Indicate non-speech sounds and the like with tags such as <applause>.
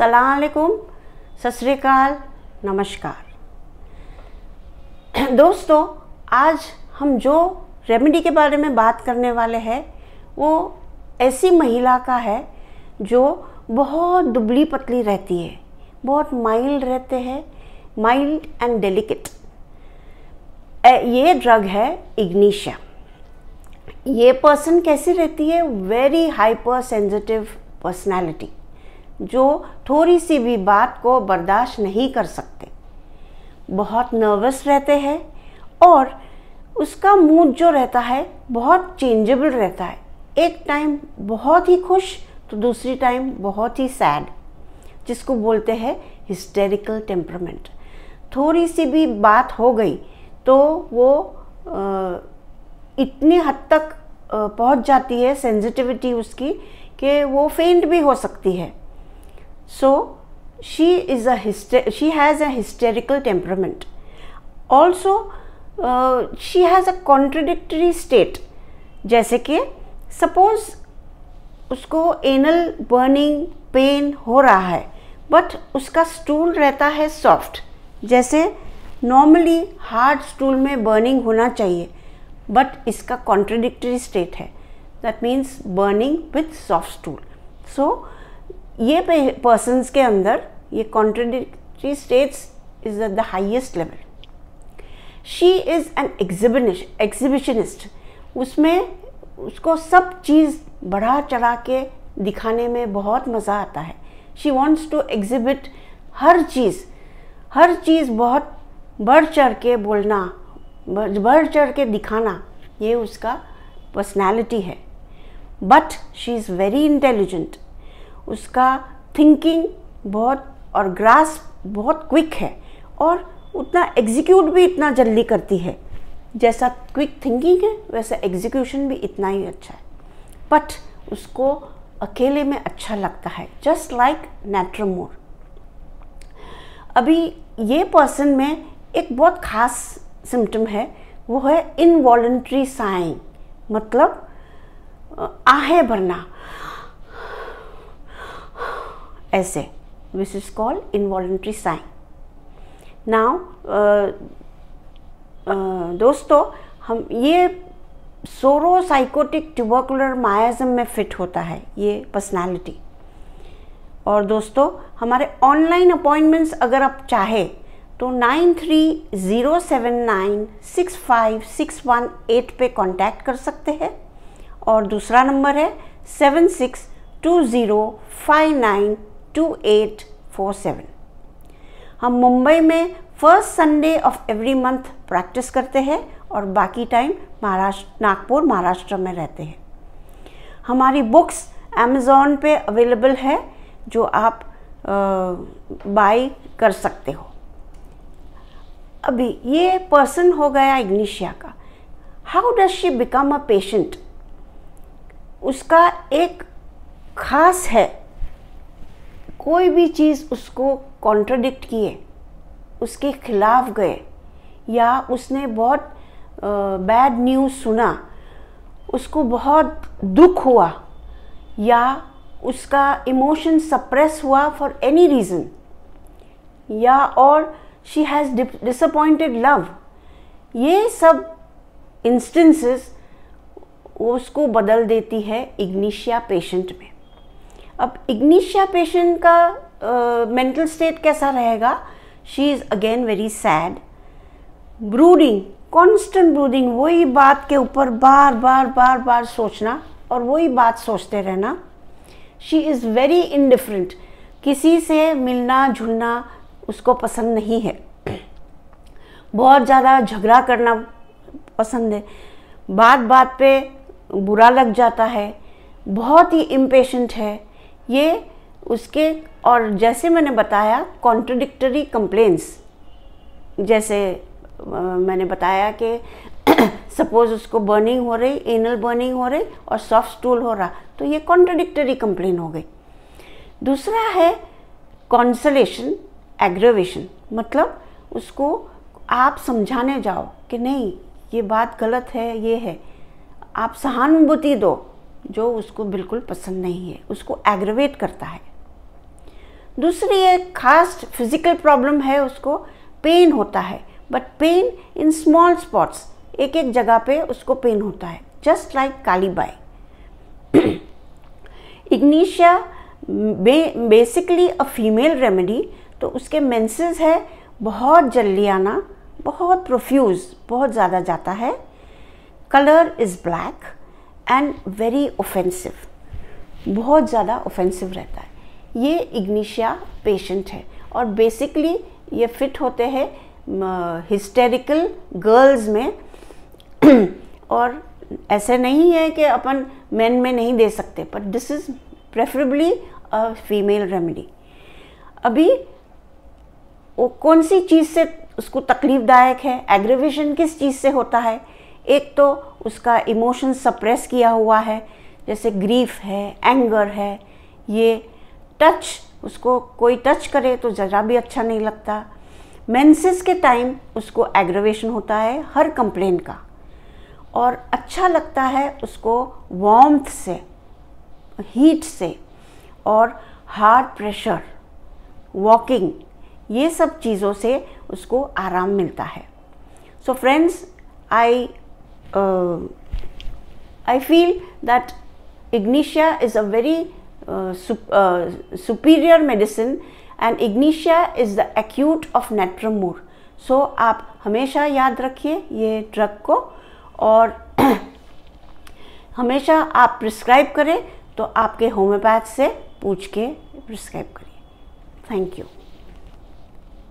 सलामकुम सतरीकाल नमस्कार दोस्तों आज हम जो रेमेडी के बारे में बात करने वाले हैं वो ऐसी महिला का है जो बहुत दुबली पतली रहती है बहुत माइल्ड रहते हैं माइल्ड एंड डेलिकेट ये ड्रग है इग्निशिया ये पर्सन कैसी रहती है वेरी हाइपर सेंसिटिव पर्सनैलिटी जो थोड़ी सी भी बात को बर्दाश्त नहीं कर सकते बहुत नर्वस रहते हैं और उसका मूड जो रहता है बहुत चेंजेबल रहता है एक टाइम बहुत ही खुश तो दूसरी टाइम बहुत ही सैड जिसको बोलते हैं हिस्टेरिकल टेम्परमेंट थोड़ी सी भी बात हो गई तो वो इतनी हद तक पहुंच जाती है सेंसिटिविटी उसकी कि वो फेंट भी हो सकती है So she is a she has a hysterical temperament. Also uh, she has a contradictory state. जैसे कि सपोज उसको एनल बर्निंग पेन हो रहा है बट उसका स्टूल रहता है सॉफ्ट जैसे नॉर्मली हार्ड स्टूल में बर्निंग होना चाहिए बट इसका कॉन्ट्रडिक्टरी स्टेट है that means burning with soft stool so ये पर्सनस के अंदर ये contradictory states is at the highest level she is an एग्जिबिश एग्जिबिशनिस्ट उसमें उसको सब चीज़ बढ़ा चढ़ा के दिखाने में बहुत मज़ा आता है शी वॉन्ट्स टू एग्जिबिट हर चीज़ हर चीज़ बहुत बढ़ चढ़ के बोलना बढ़ चढ़ के दिखाना ये उसका पर्सनैलिटी है but she is very intelligent उसका थिंकिंग बहुत और ग्रास बहुत क्विक है और उतना एग्जीक्यूट भी इतना जल्दी करती है जैसा क्विक थिंकिंग है वैसा एग्जीक्यूशन भी इतना ही अच्छा है बट उसको अकेले में अच्छा लगता है जस्ट लाइक नेट्रमोर अभी ये पर्सन में एक बहुत खास सिम्टम है वो है इनवॉल्ट्री साइंग मतलब आहें भरना ऐसे which is called involuntary sign now uh, uh, दोस्तों हम ये सोरो साइकोटिक ट्यूबरकुलर मायाजम में फिट होता है ये पर्सनालिटी और दोस्तों हमारे ऑनलाइन अपॉइंटमेंट्स अगर आप चाहे तो nine three zero seven nine six five six one eight पे कांटेक्ट कर सकते हैं और दूसरा नंबर है seven six two zero five nine 2847 हम मुंबई में first Sunday of every month practice करते हैं और बाकी टाइम महाराष्ट्र नागपुर महाराष्ट्र में रहते हैं हमारी बुक्स अमेज़ोन पे अवेलेबल है जो आप बाई कर सकते हो अभी ये पर्सन हो गया इग्निशिया का how does she become a patient उसका एक खास है कोई भी चीज़ उसको कॉन्ट्रडिक्ट किए उसके खिलाफ गए या उसने बहुत बैड न्यूज़ सुना उसको बहुत दुख हुआ या उसका इमोशन सप्रेस हुआ फॉर एनी रीज़न या और शी हैज़ डिसअपॉइंटेड लव ये सब इंस्टेंसेस उसको बदल देती है इग्निशिया पेशेंट में अब इग्निशिया पेशेंट का मेंटल uh, स्टेट कैसा रहेगा she is again very sad brooding constant brooding वही बात के ऊपर बार बार बार बार सोचना और वही बात सोचते रहना शी इज़ वेरी इनडिफरेंट किसी से मिलना जुलना उसको पसंद नहीं है बहुत ज़्यादा झगड़ा करना पसंद है बात बात पे बुरा लग जाता है बहुत ही इम्पेशेंट है ये उसके और जैसे मैंने बताया कॉन्ट्रडिक्टरी कंप्लेंट्स जैसे मैंने बताया कि सपोज <clears throat> उसको बर्निंग हो रही एनल बर्निंग हो रही और सॉफ्ट स्टूल हो रहा तो ये कॉन्ट्रडिक्टरी कंप्लेन हो गई दूसरा है कॉन्सलेशन एग्रवेशन मतलब उसको आप समझाने जाओ कि नहीं ये बात गलत है ये है आप सहानुभूति दो जो उसको बिल्कुल पसंद नहीं है उसको एग्रवेट करता है दूसरी एक खास फिजिकल प्रॉब्लम है उसको पेन होता है but pain in small spots एक एक जगह पे उसको पेन होता है जस्ट लाइक कालीबाई Ignatia basically a female remedy तो उसके मेंसेस है बहुत जल्दी आना बहुत प्रोफ्यूज़ बहुत ज़्यादा जाता है colour is black and very offensive बहुत ज़्यादा ऑफेंसिव रहता है ये इग्निशिया पेशेंट है और बेसिकली ये फिट होते हैं हिस्टेरिकल गर्ल्स में <clears throat> और ऐसे नहीं है कि अपन मेन में नहीं दे सकते पर this is preferably a female remedy अभी वो कौन सी चीज़ से उसको तकलीफ़दायक है एग्रेवेशन किस चीज़ से होता है एक तो उसका इमोशन सप्रेस किया हुआ है जैसे ग्रीफ है एंगर है ये टच उसको कोई टच करे तो ज़रा भी अच्छा नहीं लगता मेंसेस के टाइम उसको एग्रवेशन होता है हर कंप्लेन का और अच्छा लगता है उसको वार्म से हीट से और हार्ट प्रेशर वॉकिंग ये सब चीज़ों से उसको आराम मिलता है so friends I uh, I feel that Ignitia is a very uh, sup uh, superior medicine and Ignitia is the acute of Natramur. so, आप हमेशा याद रखिए ये ड्रग को और हमेशा आप प्रिस्क्राइब करें तो आपके होम्योपैथ से पूछ के प्रिस्क्राइब करिए थैंक यू